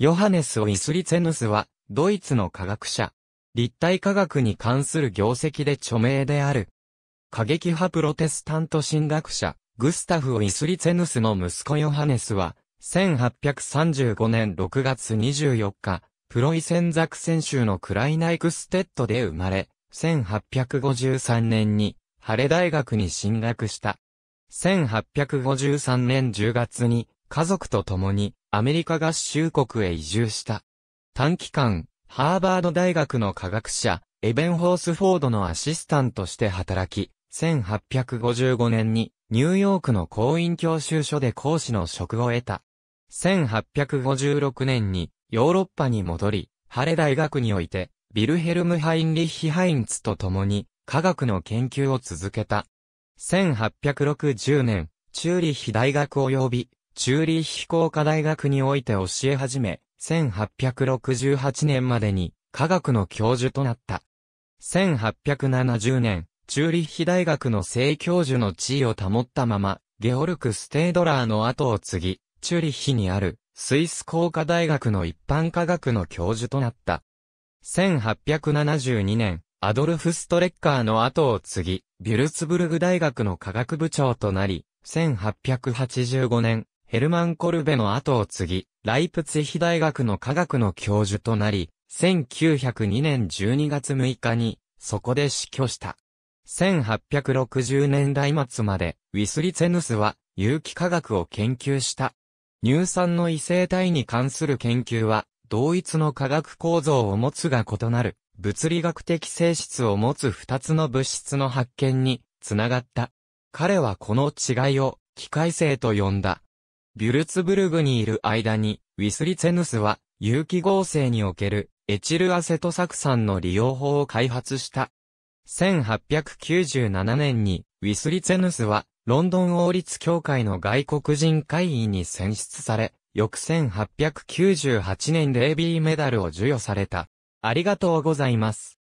ヨハネス・ウィスリツェヌスは、ドイツの科学者。立体科学に関する業績で著名である。過激派プロテスタント神学者、グスタフ・ウィスリツェヌスの息子ヨハネスは、1835年6月24日、プロイセンザクセン州のクライナイクステッドで生まれ、1853年に、ハレ大学に進学した。1853年10月に、家族と共に、アメリカ合衆国へ移住した。短期間、ハーバード大学の科学者、エベン・ホースフォードのアシスタントして働き、1855年にニューヨークの公院教習所で講師の職を得た。1856年にヨーロッパに戻り、ハレ大学において、ビルヘルム・ハインリッヒ・ハインツと共に科学の研究を続けた。1860年、チューリッヒ大学及びチューリーヒ工科大学において教え始め、1868年までに科学の教授となった。1870年、チューリッヒ大学の正教授の地位を保ったまま、ゲオルク・ステードラーの後を継ぎ、チューリッヒにあるスイス工科大学の一般科学の教授となった。1872年、アドルフ・ストレッカーの後を継ぎ、ビュルツブルグ大学の科学部長となり、1885年、ヘルマン・コルベの後を継ぎ、ライプツィヒ大学の科学の教授となり、1902年12月6日に、そこで死去した。1860年代末まで、ウィスリツェヌスは、有機化学を研究した。乳酸の異性体に関する研究は、同一の化学構造を持つが異なる、物理学的性質を持つ二つの物質の発見に、つながった。彼はこの違いを、機械性と呼んだ。ビュルツブルグにいる間に、ウィスリツェヌスは、有機合成におけるエチルアセト酢酸の利用法を開発した。1897年に、ウィスリツェヌスは、ロンドン王立協会の外国人会員に選出され、翌1898年でビーメダルを授与された。ありがとうございます。